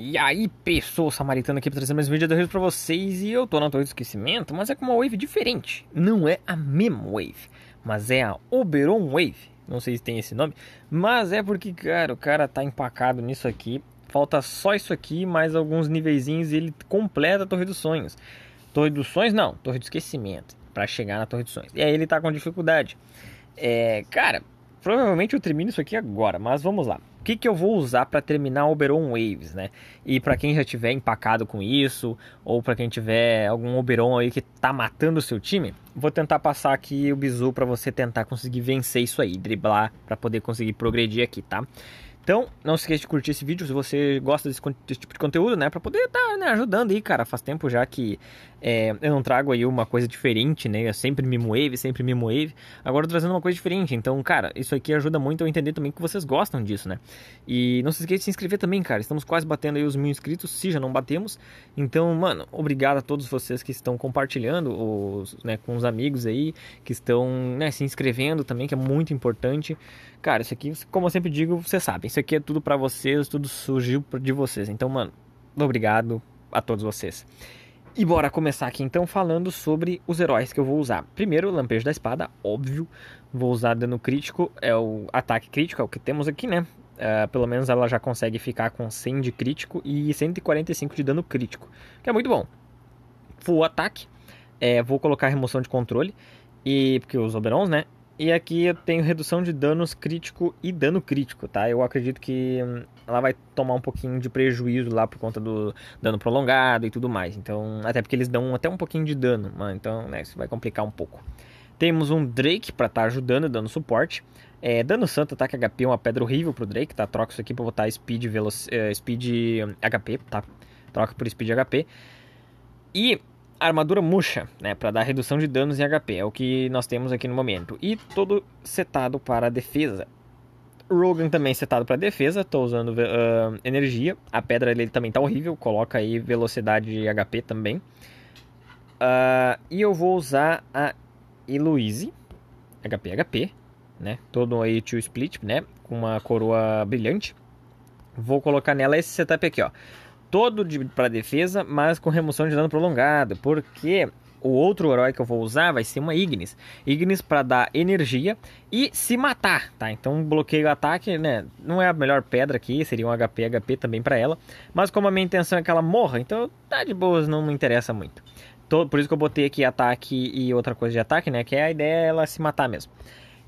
E aí, pessoal samaritano aqui para trazer mais um vídeo da Reels para vocês. E eu tô na torre do esquecimento, mas é com uma wave diferente. Não é a mesma wave, mas é a Oberon Wave. Não sei se tem esse nome, mas é porque, cara, o cara tá empacado nisso aqui. Falta só isso aqui, mais alguns niveizinhos e ele completa a Torre dos Sonhos. Torre dos Sonhos não, Torre do Esquecimento, para chegar na Torre dos Sonhos. E aí ele tá com dificuldade. É, cara, provavelmente eu termino isso aqui agora, mas vamos lá que, que eu vou usar para terminar Oberon Waves, né? E para quem já tiver empacado com isso, ou para quem tiver algum Oberon aí que tá matando o seu time, vou tentar passar aqui o bizu para você tentar conseguir vencer isso aí, driblar para poder conseguir progredir aqui, tá? Então, não se esqueça de curtir esse vídeo se você gosta desse, desse tipo de conteúdo, né? Pra poder estar tá, né, ajudando aí, cara. Faz tempo já que é, eu não trago aí uma coisa diferente, né? Eu sempre me move, sempre me move. Agora eu tô trazendo uma coisa diferente. Então, cara, isso aqui ajuda muito eu entender também que vocês gostam disso, né? E não se esqueça de se inscrever também, cara. Estamos quase batendo aí os mil inscritos, se já não batemos. Então, mano, obrigado a todos vocês que estão compartilhando os, né, com os amigos aí, que estão né, se inscrevendo também, que é muito importante. Cara, isso aqui, como eu sempre digo, vocês sabem, isso aqui é tudo para vocês, tudo surgiu de vocês. Então, mano, obrigado a todos vocês. E bora começar aqui então falando sobre os heróis que eu vou usar. Primeiro, o Lampejo da Espada, óbvio. Vou usar dano crítico, é o ataque crítico, é o que temos aqui, né? Uh, pelo menos ela já consegue ficar com 100 de crítico e 145 de dano crítico, que é muito bom. Full ataque, é, vou colocar remoção de controle, e porque os Oberons, né? E aqui eu tenho redução de danos crítico e dano crítico, tá? Eu acredito que hum, ela vai tomar um pouquinho de prejuízo lá por conta do dano prolongado e tudo mais. Então, até porque eles dão até um pouquinho de dano, mas Então, né, isso vai complicar um pouco. Temos um Drake para estar tá ajudando, dando suporte. É, dano santo, ataque HP, uma pedra horrível pro Drake, tá? Troca isso aqui pra botar speed, veloc... É, speed HP, hum, tá? Troca por speed HP. E armadura murcha, né, para dar redução de danos em HP, é o que nós temos aqui no momento. E todo setado para defesa. Rogan também setado para defesa, estou usando uh, energia. A pedra dele também tá horrível, coloca aí velocidade e HP também. Uh, e eu vou usar a Eloise, HP, HP, né? Todo aí tio split, né? Com uma coroa brilhante. Vou colocar nela esse setup aqui, ó todo de, para defesa, mas com remoção de dano prolongado, porque o outro herói que eu vou usar vai ser uma Ignis. Ignis para dar energia e se matar, tá? Então bloqueio ataque, né? Não é a melhor pedra aqui, seria um HP, HP também para ela. Mas como a minha intenção é que ela morra, então tá de boas, não me interessa muito. Tô, por isso que eu botei aqui ataque e outra coisa de ataque, né? Que é a ideia é ela se matar mesmo.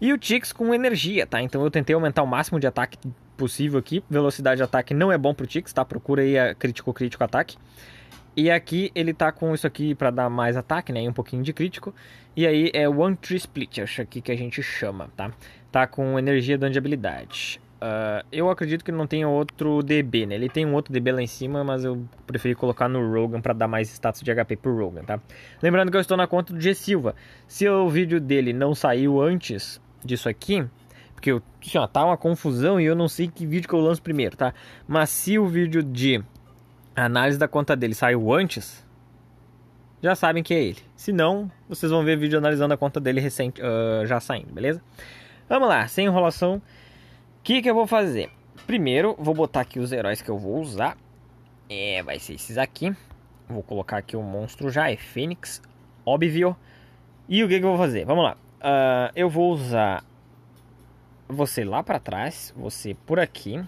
E o Tix com energia, tá? Então eu tentei aumentar o máximo de ataque possível aqui. Velocidade de ataque não é bom pro Tix, tá? Procura aí a crítico, crítico, ataque. E aqui ele tá com isso aqui para dar mais ataque, né? E um pouquinho de crítico. E aí é One Tree Split, acho aqui que a gente chama, tá? Tá com energia dando de habilidade. Uh, eu acredito que não tenha outro DB, né? Ele tem um outro DB lá em cima, mas eu preferi colocar no Rogan para dar mais status de HP pro Rogan, tá? Lembrando que eu estou na conta do G Silva. Se o vídeo dele não saiu antes disso aqui, porque eu, assim, ó, tá uma confusão e eu não sei que vídeo que eu lanço primeiro, tá? Mas se o vídeo de análise da conta dele saiu antes, já sabem que é ele. Se não, vocês vão ver vídeo analisando a conta dele recente, uh, já saindo, beleza? Vamos lá, sem enrolação. O que, que eu vou fazer? Primeiro, vou botar aqui os heróis que eu vou usar. É, vai ser esses aqui. Vou colocar aqui o monstro já, é Fênix, óbvio. E o que, que eu vou fazer? Vamos lá. Uh, eu vou usar você lá para trás, você por aqui.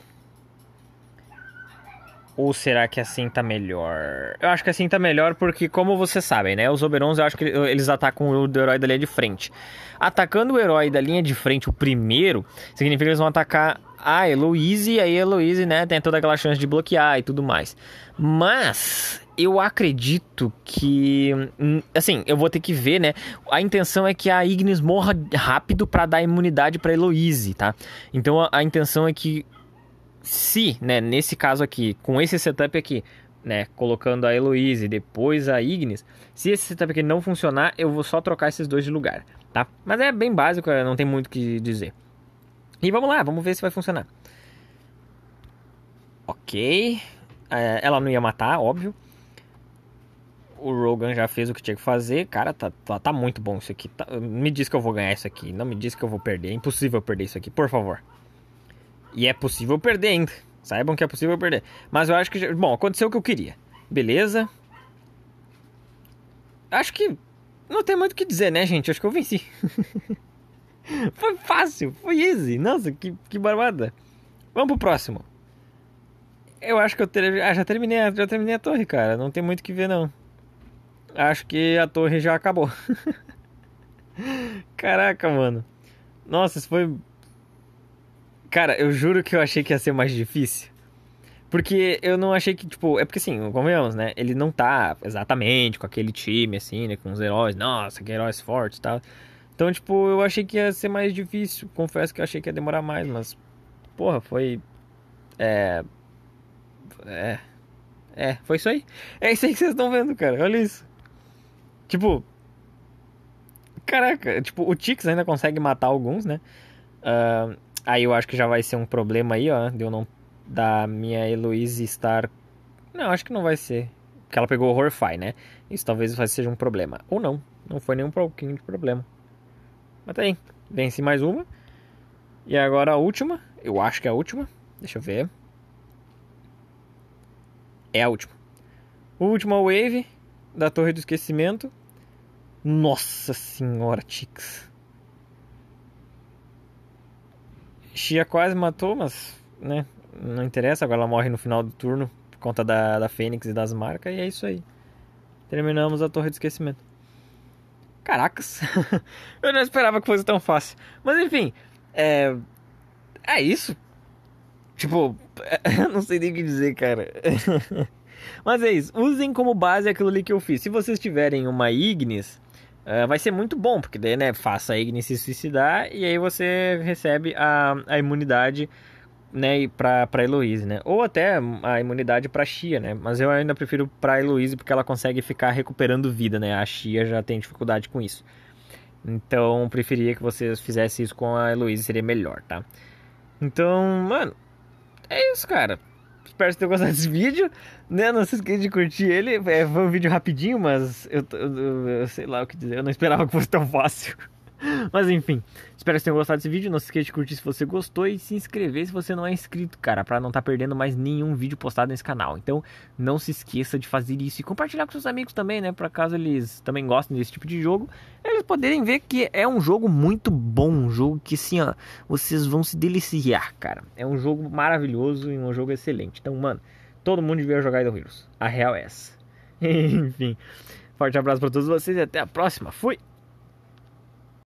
Ou será que assim tá melhor? Eu acho que assim tá melhor porque, como vocês sabem, né? Os Oberons, eu acho que eles atacam o herói da linha de frente. Atacando o herói da linha de frente, o primeiro, significa que eles vão atacar a Eloise. E aí a Eloise, né, tem toda aquela chance de bloquear e tudo mais. Mas, eu acredito que. Hum, assim, eu vou ter que ver, né? A intenção é que a Ignis morra rápido para dar imunidade pra Heloise, tá? Então a, a, intenção é que. Se, né, nesse caso aqui, com esse setup aqui, né, colocando a Heloise e depois a Ignis, se esse setup aqui não funcionar, eu vou só trocar esses dois de lugar, tá? Mas é bem básico, não tem muito o que dizer. E vamos lá, vamos ver se vai funcionar. Ok. É, ela não ia matar, óbvio o Rogan já fez o que tinha que fazer. Cara, tá, tá, tá muito bom isso aqui. Tá, me diz que eu vou ganhar isso aqui. Não me diz que eu vou perder. É impossível perder isso aqui, por favor. E é possível perder ainda. Saibam que é possível perder. Mas eu acho que. Bom, aconteceu o que eu queria. Beleza. Acho que. Não tem muito o que dizer, né, gente? Acho que eu venci. foi fácil, foi easy. Nossa, que, que barbada. Vamos pro próximo. Eu acho que eu ter... ah, já terminei, já terminei a torre, cara. Não tem muito o que ver, não. Acho que a torre já acabou. Caraca, mano. Nossa, isso foi. Cara, eu juro que eu achei que ia ser mais difícil. Porque eu não achei que, tipo, é porque assim, convenhamos, né? Ele não tá exatamente com aquele time, assim, né? Com os heróis, nossa, que heróis fortes e tá? tal. Então, tipo, eu achei que ia ser mais difícil. Confesso que eu achei que ia demorar mais, mas. Porra, foi. É. É. É, foi isso aí. É isso aí que vocês estão vendo, cara. Olha isso. Tipo. Caraca, tipo, o Tix ainda consegue matar alguns, né? Uh, aí eu acho que já vai ser um problema aí, ó. De eu não. Da minha Heloise estar. Não, acho que não vai ser. Porque ela pegou o Horrify, né? Isso talvez seja um problema. Ou não. Não foi nenhum pouquinho de problema. Mas tá aí. vence mais uma. E agora a última. Eu acho que é a última. Deixa eu ver. É a última. Última wave da Torre do Esquecimento. Nossa senhora, Tix. Xia quase matou, mas né, não interessa. Agora ela morre no final do turno por conta da, da Fênix e das marcas. E é isso aí. Terminamos a Torre do Esquecimento. Caracas! Eu não esperava que fosse tão fácil. Mas enfim, é. É isso. Tipo, eu não sei nem o que dizer, cara. Mas é isso. Usem como base aquilo ali que eu fiz. Se vocês tiverem uma Ignis, Uh, vai ser muito bom, porque daí, né, faça a Ignis se suicidar e aí você recebe a, a imunidade, né, pra, pra Heloise, né? Ou até a imunidade pra Chia, né? Mas eu ainda prefiro pra Heloise porque ela consegue ficar recuperando vida, né? A Chia já tem dificuldade com isso. Então, preferia que vocês fizessem isso com a Heloise, seria melhor, tá? Então, mano, é isso, cara. Espero que tenham gostado desse vídeo, né? Não se esqueça de curtir ele. É, foi um vídeo rapidinho, mas eu, eu, eu, eu sei lá o que dizer. Eu não esperava que fosse tão fácil. Mas enfim, espero que vocês tenham gostado desse vídeo. Não se esqueça de curtir se você gostou e se inscrever se você não é inscrito, cara, para não estar tá perdendo mais nenhum vídeo postado nesse canal. Então, não se esqueça de fazer isso e compartilhar com seus amigos também, né? Para caso eles também gostem desse tipo de jogo, eles poderem ver que é um jogo muito bom, um jogo que sim, ó, vocês vão se deliciar, cara. É um jogo maravilhoso e um jogo excelente. Então, mano, todo mundo devia jogar Idle Heroes. A real é essa. Enfim, forte abraço para todos vocês e até a próxima. Fui.